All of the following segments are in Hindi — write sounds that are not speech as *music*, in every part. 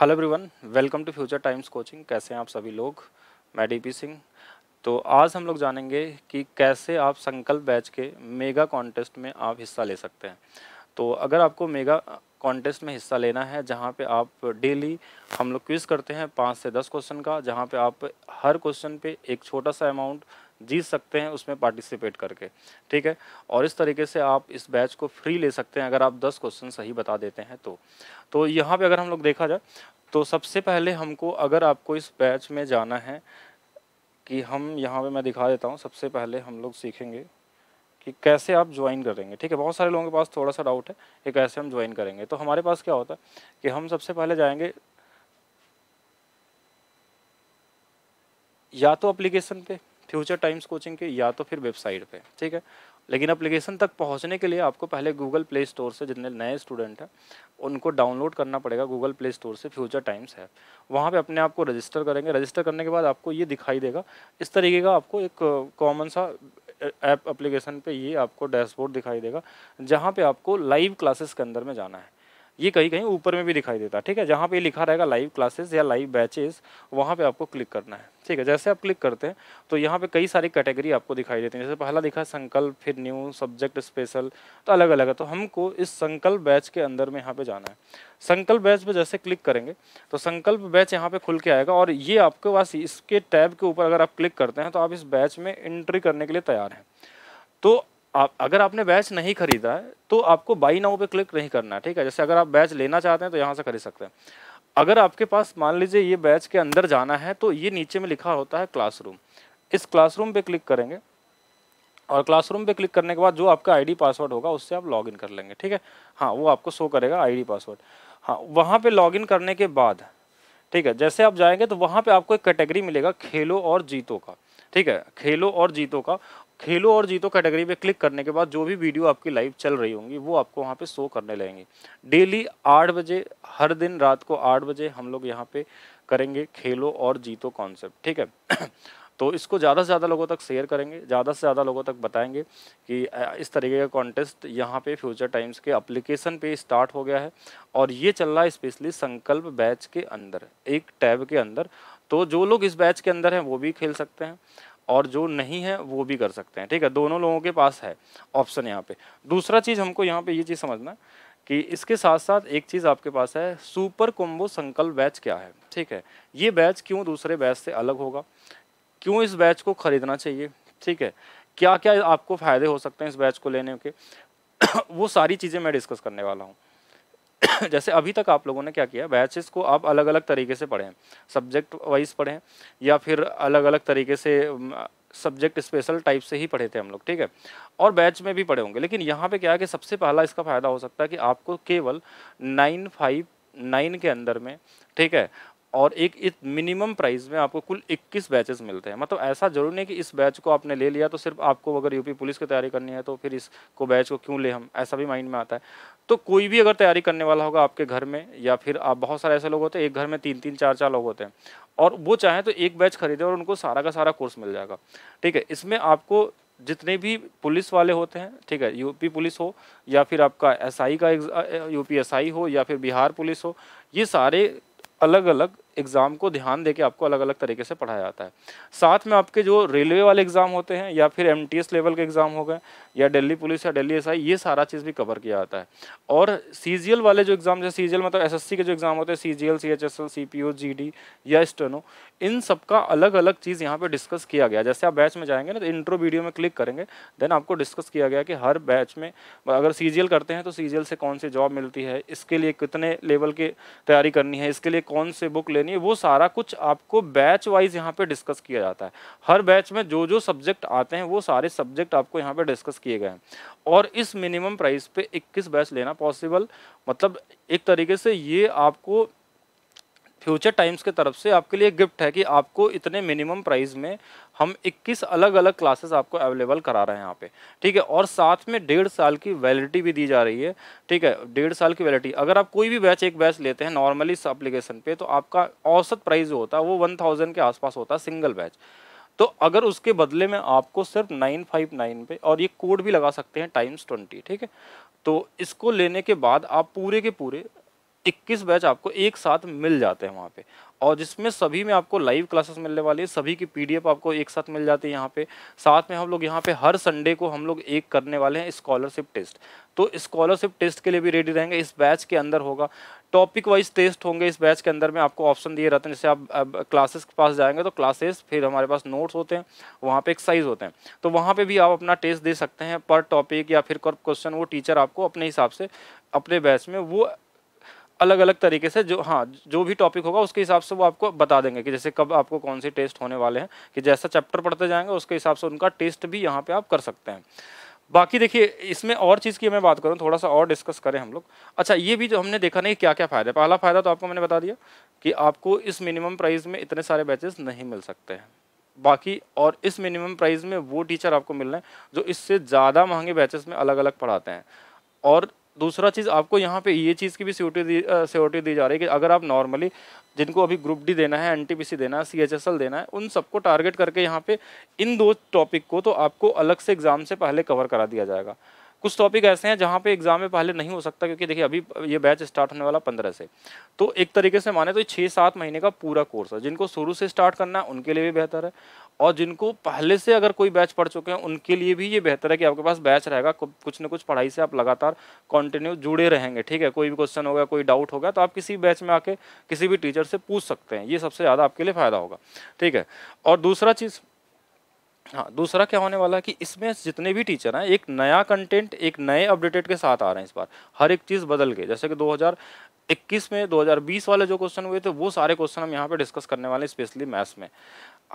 hello everyone welcome to Future Times coaching कैसे हैं आप सभी लोग मैं डीपी सिंह तो आज हम लोग जानेंगे कि कैसे आप संकल्प बैच के मेगा कॉन्टेस्ट में आप हिस्सा ले सकते हैं तो अगर आपको मेगा कॉन्टेस्ट में हिस्सा लेना है जहाँ पे आप डेली हम लोग क्विज़ करते हैं पाँच से दस क्वेश्चन का जहाँ पे आप हर क्वेश्चन पे एक छोटा सा अमाउंट जीत सकते हैं उसमें पार्टिसिपेट करके ठीक है और इस तरीके से आप इस बैच को फ्री ले सकते हैं अगर आप 10 क्वेश्चन सही बता देते हैं तो तो यहाँ पे अगर हम लोग देखा जाए तो सबसे पहले हमको अगर आपको इस बैच में जाना है कि हम यहाँ पे मैं दिखा देता हूँ सबसे पहले हम लोग सीखेंगे कि कैसे आप ज्वाइन करेंगे ठीक है बहुत सारे लोगों के पास थोड़ा सा डाउट है कि कैसे हम ज्वाइन करेंगे तो हमारे पास क्या होता है कि हम सबसे पहले जाएंगे या तो अप्लीकेशन पे फ्यूचर टाइम्स कोचिंग के या तो फिर वेबसाइट पे ठीक है लेकिन अप्लीकेशन तक पहुंचने के लिए आपको पहले गूगल प्ले स्टोर से जितने नए स्टूडेंट हैं उनको डाउनलोड करना पड़ेगा गूगल प्ले स्टोर से फ्यूचर टाइम्स है वहाँ पे अपने आप को रजिस्टर करेंगे रजिस्टर करने के बाद आपको ये दिखाई देगा इस तरीके का आपको एक कॉमन सा ऐप एप्लीकेशन पे ये आपको डैशबोर्ड दिखाई देगा जहाँ पे आपको लाइव क्लासेस के अंदर में जाना है ये कहीं कहीं ऊपर में भी दिखाई देता है ठीक है जहाँ पे लिखा रहेगा लाइव क्लासेस या लाइव बैचेस वहाँ पे आपको क्लिक करना है ठीक है जैसे आप क्लिक करते हैं तो यहाँ पे कई सारी कैटेगरी आपको दिखाई देती है जैसे पहला दिखा संकल्प फिर न्यू सब्जेक्ट स्पेशल तो अलग अलग है तो हमको इस संकल्प बैच के अंदर में यहाँ पे जाना है संकल्प बैच पर जैसे क्लिक करेंगे तो संकल्प बैच यहाँ पे खुल के आएगा और ये आपके पास इसके टैब के ऊपर अगर आप क्लिक करते हैं तो आप इस बैच में एंट्री करने के लिए तैयार हैं तो आप अगर आपने बैच नहीं खरीदा है तो आपको बाई नाउ पे क्लिक नहीं करना है ठीक है जैसे अगर आप बैच लेना चाहते हैं तो यहाँ से खरीद सकते हैं अगर आपके पास मान लीजिए ये बैच के अंदर जाना है तो ये नीचे में लिखा होता है क्लासरूम इस क्लासरूम पे क्लिक करेंगे और क्लासरूम पे क्लिक करने के बाद जो आपका आईडी पासवर्ड होगा उससे आप लॉग कर लेंगे ठीक है हाँ वो आपको शो करेगा आई पासवर्ड हाँ वहाँ पे लॉग करने के बाद ठीक है जैसे आप जाएंगे तो वहाँ पे आपको एक कैटेगरी मिलेगा खेलो और जीतो का ठीक है खेलो और जीतो का खेलो और जीतो कैटेगरी पे क्लिक करने के बाद जो भी वीडियो आपकी लाइव चल रही होंगी वो आपको वहाँ पे शो करने लगेंगे डेली आठ बजे हर दिन रात को आठ बजे हम लोग यहाँ पे करेंगे खेलो और जीतो कॉन्सेप्ट ठीक है *clears throat* तो इसको ज़्यादा से ज़्यादा लोगों तक शेयर करेंगे ज़्यादा से ज़्यादा लोगों तक बताएंगे कि इस तरीके का कॉन्टेस्ट यहाँ पे फ्यूचर टाइम्स के अप्लीकेशन पे स्टार्ट हो गया है और ये चल रहा है स्पेशली संकल्प बैच के अंदर एक टैब के अंदर तो जो लोग इस बैच के अंदर हैं वो भी खेल सकते हैं और जो नहीं है वो भी कर सकते हैं ठीक है दोनों लोगों के पास है ऑप्शन यहाँ पे दूसरा चीज़ हमको यहाँ पे ये चीज़ समझना कि इसके साथ साथ एक चीज़ आपके पास है सुपर कोम्बो संकल्प बैच क्या है ठीक है ये बैच क्यों दूसरे बैच से अलग होगा क्यों इस बैच को ख़रीदना चाहिए ठीक है क्या क्या आपको फ़ायदे हो सकते हैं इस बैच को लेने के *coughs* वो सारी चीज़ें मैं डिस्कस करने वाला हूँ *coughs* जैसे अभी तक आप लोगों ने क्या किया बैचेस को आप अलग अलग तरीके से पढ़ें सब्जेक्ट वाइज पढ़ें या फिर अलग अलग तरीके से सब्जेक्ट स्पेशल टाइप से ही पढ़े थे हम लोग ठीक है और बैच में भी पढ़े होंगे लेकिन यहाँ पे क्या है कि सबसे पहला इसका फ़ायदा हो सकता है कि आपको केवल नाइन फाइव नाइन के अंदर में ठीक है और एक इस मिनिमम प्राइस में आपको कुल 21 बैचेस मिलते हैं मतलब ऐसा जरूर नहीं कि इस बैच को आपने ले लिया तो सिर्फ आपको अगर यूपी पुलिस की तैयारी करनी है तो फिर इसको बैच को क्यों ले हम ऐसा भी माइंड में आता है तो कोई भी अगर तैयारी करने वाला होगा आपके घर में या फिर आप बहुत सारे ऐसे लोग होते हैं एक घर में तीन तीन चार चार लोग होते हैं और वो चाहें तो एक बैच खरीदे और उनको सारा का सारा कोर्स मिल जाएगा ठीक है इसमें आपको जितने भी पुलिस वाले होते हैं ठीक है यूपी पुलिस हो या फिर आपका एसआई का यूपी एसआई हो या फिर बिहार पुलिस हो ये सारे अलग अलग एग्ज़ाम को ध्यान देके आपको अलग अलग तरीके से पढ़ाया जाता है साथ में आपके जो रेलवे वाले एग्ज़ाम होते हैं या फिर एम लेवल के एग्ज़ाम हो गए या दिल्ली पुलिस या दिल्ली एस ये सारा चीज़ भी कवर किया जाता है और सी वाले जो एग्ज़ाम जैसे सी मतलब एस के जो एग्ज़ाम होते हैं C G L C H S C P O G D या स्टेनो इन सब का अलग अलग चीज़ यहाँ पर डिस्कस किया गया जैसे आप बैच में जाएंगे ना तो इंट्रो वीडियो में क्लिक करेंगे देन आपको डिस्कस किया गया कि हर बैच में अगर सी करते हैं तो सी से कौन सी जॉब मिलती है इसके लिए कितने लेवल की तैयारी करनी है इसके लिए कौन से बुक लेनी करनी है वो सारा कुछ आपको बैच वाइज यहाँ पे डिस्कस किया जाता है हर बैच में जो जो सब्जेक्ट आते हैं वो सारे सब्जेक्ट आपको यहाँ पे डिस्कस किए गए हैं और इस मिनिमम प्राइस पे 21 बैच लेना पॉसिबल मतलब एक तरीके से ये आपको फ्यूचर टाइम्स के तरफ से आपके लिए गिफ्ट है कि आपको इतने मिनिमम प्राइस में हम 21 अलग अलग क्लासेस आपको अवेलेबल करा रहे हैं यहाँ पे ठीक है और साथ में डेढ़ साल की वैलिडिटी भी दी जा रही है ठीक है डेढ़ साल की वैलिडिटी अगर आप कोई भी बैच एक बैच लेते हैं नॉर्मली इस अप्लीकेशन पर तो आपका औसत प्राइस जो होता है वो वन थाउजेंड के आसपास होता है सिंगल बैच तो अगर उसके बदले में आपको सिर्फ नाइन फाइव नाइन पे और ये कोड भी लगा सकते हैं टाइम्स ट्वेंटी ठीक है तो इसको लेने के बाद आप पूरे के पूरे इक्कीस बैच आपको एक साथ मिल जाते हैं वहाँ पे और जिसमें सभी में आपको लाइव क्लासेस मिलने वाली है सभी की पीडीएफ आपको एक साथ मिल जाती है यहाँ पे साथ में हम लोग यहाँ पे हर संडे को हम लोग एक करने वाले हैं स्कॉलरशिप टेस्ट तो स्कॉलरशिप टेस्ट के लिए भी रेडी रहेंगे इस बैच के अंदर होगा टॉपिक वाइज टेस्ट होंगे इस बैच के अंदर में आपको ऑप्शन दिए रहते हैं जैसे आप क्लासेस के पास जाएंगे तो क्लासेस फिर हमारे पास नोट्स होते हैं वहाँ पे एक्साइज होते हैं तो वहाँ पे भी आप अपना टेस्ट दे सकते हैं पर टॉपिक या फिर क्वेश्चन वो टीचर आपको अपने हिसाब से अपने बैच में वो अलग अलग तरीके से जो हाँ जो भी टॉपिक होगा उसके हिसाब से वो आपको बता देंगे कि जैसे कब आपको कौन से टेस्ट होने वाले हैं कि जैसा चैप्टर पढ़ते जाएंगे उसके हिसाब से उनका टेस्ट भी यहाँ पे आप कर सकते हैं बाकी देखिए इसमें और चीज़ की मैं बात करूँ थोड़ा सा और डिस्कस करें हम लोग अच्छा ये भी जो हमने देखा नहीं क्या क्या फ़ायदा पहला फ़ायदा तो आपको मैंने बता दिया कि आपको इस मिनिमम प्राइस में इतने सारे बैचेस नहीं मिल सकते हैं बाकी और इस मिनिमम प्राइस में वो टीचर आपको मिल रहे हैं जो इससे ज़्यादा महंगे बैचेस में अलग अलग पढ़ाते हैं और दूसरा चीज़ आपको यहाँ पे ये चीज़ की भी सिक्योरिटी दी सिक्योरिटी दी जा रही है कि अगर आप नॉर्मली जिनको अभी ग्रुप डी देना है एनटीपीसी देना है सीएचएसएल देना है उन सबको टारगेट करके यहाँ पे इन दो टॉपिक को तो आपको अलग से एग्ज़ाम से पहले कवर करा दिया जाएगा कुछ टॉपिक ऐसे हैं जहाँ पे एग्जाम में पहले नहीं हो सकता क्योंकि देखिए अभी ये बैच स्टार्ट होने वाला पंद्रह से तो एक तरीके से माने तो छः सात महीने का पूरा कोर्स है जिनको शुरू से स्टार्ट करना है उनके लिए भी बेहतर है और जिनको पहले से अगर कोई बैच पढ़ चुके हैं उनके लिए भी ये बेहतर है कि आपके पास बैच रहेगा कुछ ना कुछ पढ़ाई से आप लगातार कंटिन्यू जुड़े रहेंगे ठीक है कोई भी क्वेश्चन होगा कोई डाउट होगा तो आप किसी बैच में आके किसी भी टीचर से पूछ सकते हैं ये सबसे ज़्यादा आपके लिए फ़ायदा होगा ठीक है और दूसरा चीज़ हाँ दूसरा क्या होने वाला है कि इसमें जितने भी टीचर हैं एक नया कंटेंट एक नए अपडेटेड के साथ आ रहे हैं इस बार हर एक चीज़ बदल के जैसे कि 2021 में 2020 वाले जो क्वेश्चन हुए थे वो सारे क्वेश्चन हम यहाँ पे डिस्कस करने वाले हैं स्पेशली मैथ्स में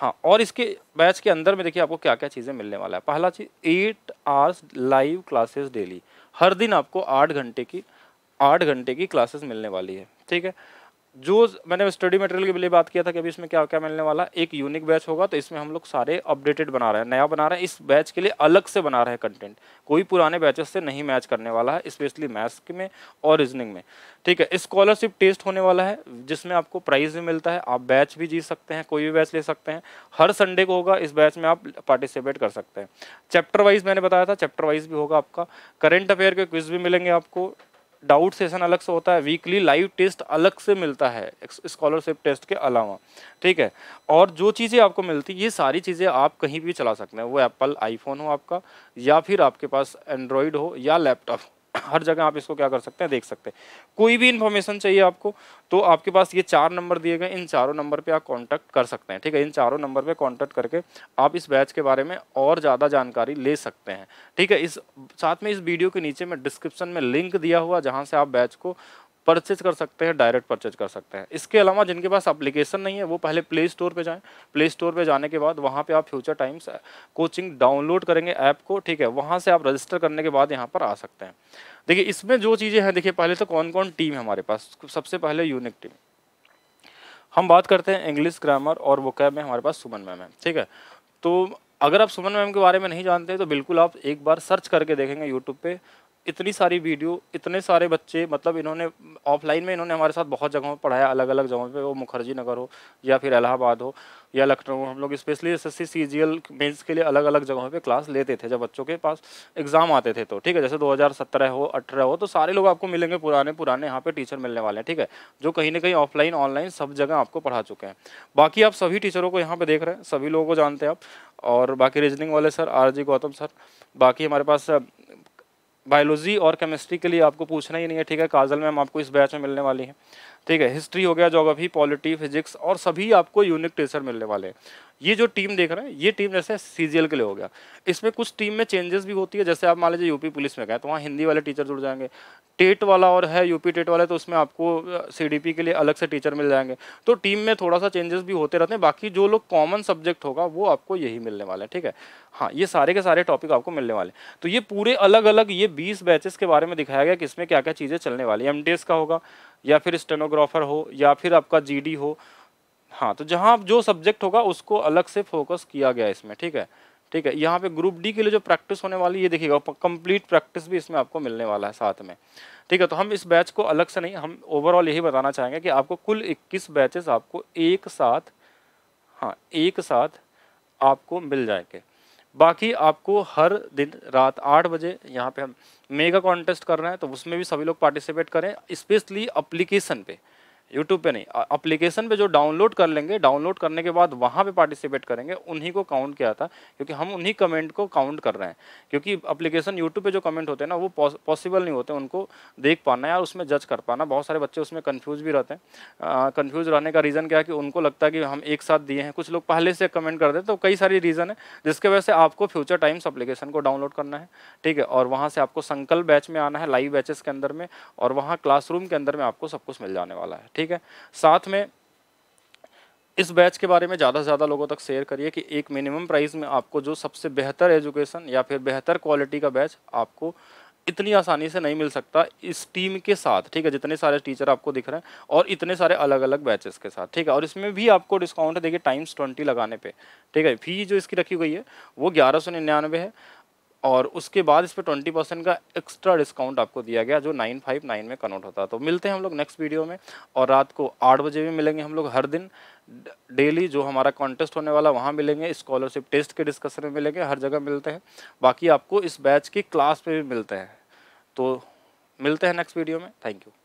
हाँ और इसके बैच के अंदर में देखिए आपको क्या क्या चीज़ें मिलने वाला है पहला चीज़ eight hours live classes daily हर दिन आपको आठ घंटे की आठ घंटे की क्लासेस मिलने वाली है ठीक है जो मैंने स्टडी मटेरियल के लिए बात किया था कि अभी इसमें क्या क्या मिलने वाला एक यूनिक बैच होगा तो इसमें हम लोग सारे अपडेटेड बना रहे हैं नया बना रहे हैं इस बैच के लिए अलग से बना रहे हैं कंटेंट कोई पुराने बैचेस से नहीं मैच करने वाला है स्पेशली मैथ्स में और रीजनिंग में ठीक है स्कॉलरशिप टेस्ट होने वाला है जिसमें आपको प्राइज़ भी मिलता है आप बैच भी जीत सकते हैं कोई भी बैच ले सकते हैं हर संडे को होगा इस बैच में आप पार्टिसिपेट कर सकते हैं चैप्टर वाइज मैंने बताया था चैप्टर वाइज भी होगा आपका करेंट अफेयर के क्विज भी मिलेंगे आपको डाउट सेशन अलग से होता है वीकली लाइव टेस्ट अलग से मिलता है स्कॉलरशिप टेस्ट के अलावा ठीक है और जो चीज़ें आपको मिलती ये सारी चीज़ें आप कहीं भी चला सकते हैं वो एप्पल आईफोन हो आपका या फिर आपके पास एंड्रॉयड हो या लैपटॉप हो हर जगह आप इसको क्या कर सकते हैं देख सकते हैं कोई भी इन्फॉर्मेशन चाहिए आपको तो आपके पास ये चार नंबर दिए गए इन चारों नंबर पे आप कांटेक्ट कर सकते हैं ठीक है इन चारों नंबर पे कांटेक्ट करके आप इस बैच के बारे में और ज़्यादा जानकारी ले सकते हैं ठीक है इस साथ में इस वीडियो के नीचे में डिस्क्रिप्शन में लिंक दिया हुआ जहाँ से आप बैच को परचेज कर सकते हैं डायरेक्ट परचेज कर सकते हैं इसके अलावा जिनके पास अप्लीकेशन नहीं है वो पहले प्ले स्टोर पे जाएं प्ले स्टोर पे जाने के बाद वहाँ पे आप फ्यूचर टाइम्स कोचिंग डाउनलोड करेंगे ऐप को ठीक है वहाँ से आप रजिस्टर करने के बाद यहाँ पर आ सकते हैं देखिए इसमें जो चीज़ें हैं देखिए पहले तो कौन कौन टीम है हमारे पास सबसे पहले यूनिक टीम हम बात करते हैं इंग्लिश ग्रामर और वो कैब में हमारे पास सुमन मैम है ठीक है तो अगर आप सुमन मैम के बारे में नहीं जानते तो बिल्कुल आप एक बार सर्च करके देखेंगे यूट्यूब पे इतनी सारी वीडियो इतने सारे बच्चे मतलब इन्होंने ऑफलाइन में इन्होंने हमारे साथ बहुत जगहों पर पढ़ाया अलग अलग जगहों पे वो मुखर्जी नगर हो या फिर इलाहाबाद हो या लखनऊ हम लोग specially S S C C G L mains के लिए अलग अलग जगहों पे क्लास लेते थे जब बच्चों के पास एग्ज़ाम आते थे तो ठीक है जैसे 2017 हो अठारह हो तो सारे लोग आपको मिलेंगे पुराने पुराने यहाँ पे टीचर मिलने वाले हैं ठीक है जो कहीं ना कहीं ऑफलाइन ऑनलाइन सब जगह आपको पढ़ा चुके हैं बाकी आप सभी टीचरों को यहाँ पर देख रहे हैं सभी लोगों को जानते हैं आप और बाकी रीजनिंग वाले sir R G Gautam sir बाकी हमारे पास बायोलॉजी और केमिस्ट्री के लिए आपको पूछना ही नहीं है ठीक है काजल मैम आपको इस बैच में मिलने वाली है ठीक है हिस्ट्री हो गया जोग्राफी पॉलिटी फिजिक्स और सभी आपको यूनिक टीचर मिलने वाले हैं ये जो टीम देख रहे हैं ये टीम जैसे सीजीएल के लिए हो गया इसमें कुछ टीम में चेंजेस भी होती है जैसे आप मान लीजिए यूपी पुलिस में गए तो वहाँ हिंदी वाले टीचर जुड़ जाएंगे टेट वाला और है यूपी टेट वाले तो उसमें आपको सीडीपी के लिए अलग से टीचर मिल जाएंगे तो टीम में थोड़ा सा चेंजेस भी होते रहते हैं बाकी जो लोग कॉमन सब्जेक्ट होगा वो आपको यही मिलने वाला है ठीक है हाँ ये सारे के सारे टॉपिक आपको मिलने वाले तो ये पूरे अलग अलग ये बीस बैचेस के बारे में दिखाया गया कि इसमें क्या क्या चीज़ें चलने वाली एम का होगा या फिर स्टेनोग्राफर हो या फिर आपका जी हो हाँ तो जहाँ जो सब्जेक्ट होगा उसको अलग से फोकस किया गया इसमें ठीक है ठीक है यहाँ पे ग्रुप डी के लिए जो प्रैक्टिस होने वाली ये देखिएगा कंप्लीट प्रैक्टिस भी इसमें आपको मिलने वाला है साथ में ठीक है तो हम इस बैच को अलग से नहीं हम ओवरऑल यही बताना चाहेंगे कि आपको कुल 21 बैचेस आपको एक साथ हाँ एक साथ आपको मिल जाएंगे बाकी आपको हर दिन रात आठ बजे यहाँ पे हम मेगा कॉन्टेस्ट कर रहे हैं तो उसमें भी सभी लोग पार्टिसिपेट करें स्पेशली अप्लीकेशन पे यूट्यूब पे नहीं अप्लीकेशन पे जो डाउनलोड कर लेंगे डाउनलोड करने के बाद वहाँ पे पार्टिसिपेट करेंगे उन्हीं को काउंट किया था क्योंकि हम उन्हीं कमेंट को काउंट कर रहे हैं क्योंकि अप्लीकेशन यूट्यूब पे जो कमेंट होते हैं ना वो पॉसिबल नहीं होते उनको देख पाना या उसमें जज कर पाना बहुत सारे बच्चे उसमें कन्फ्यूज़ भी रहते हैं कन्फ्यूज़ रहने का रीज़न क्या है कि उनको लगता है कि हम एक साथ दिए हैं कुछ लोग पहले से कमेंट कर देते तो कई सारी रीज़न है जिसके वजह से आपको फ्यूचर टाइम्स अप्लीकेशन को डाउनलोड करना है ठीक है और वहाँ से आपको संकल्प बैच में आना है लाइव बैचेस के अंदर में और वहाँ क्लासरूम के अंदर में आपको सब कुछ मिल जाने वाला है ठीक है साथ में इस बैच के बारे में ज़्यादा से ज़्यादा लोगों तक शेयर करिए कि एक मिनिमम प्राइस में आपको जो सबसे बेहतर एजुकेशन या फिर बेहतर क्वालिटी का बैच आपको इतनी आसानी से नहीं मिल सकता इस टीम के साथ ठीक है जितने सारे टीचर आपको दिख रहे हैं और इतने सारे अलग अलग बैचेस के साथ ठीक है और इसमें भी आपको डिस्काउंट है देखिए टाइम्स ट्वेंटी लगाने पे ठीक है फी जो इसकी रखी गई है वो ग्यारह सौ निन्यानवे है और उसके बाद इस पर ट्वेंटी परसेंट का एक्स्ट्रा डिस्काउंट आपको दिया गया जो नाइन फाइव नाइन में कन्वर्ट होता है तो मिलते हैं हम लोग नेक्स्ट वीडियो में और रात को आठ बजे भी मिलेंगे हम लोग हर दिन डेली जो हमारा कॉन्टेस्ट होने वाला वहाँ मिलेंगे स्कॉलरशिप टेस्ट के डिस्कशन में मिलेंगे हर जगह मिलते हैं बाकी आपको इस बैच की क्लास में भी मिलते हैं तो मिलते हैं नेक्स्ट वीडियो में थैंक यू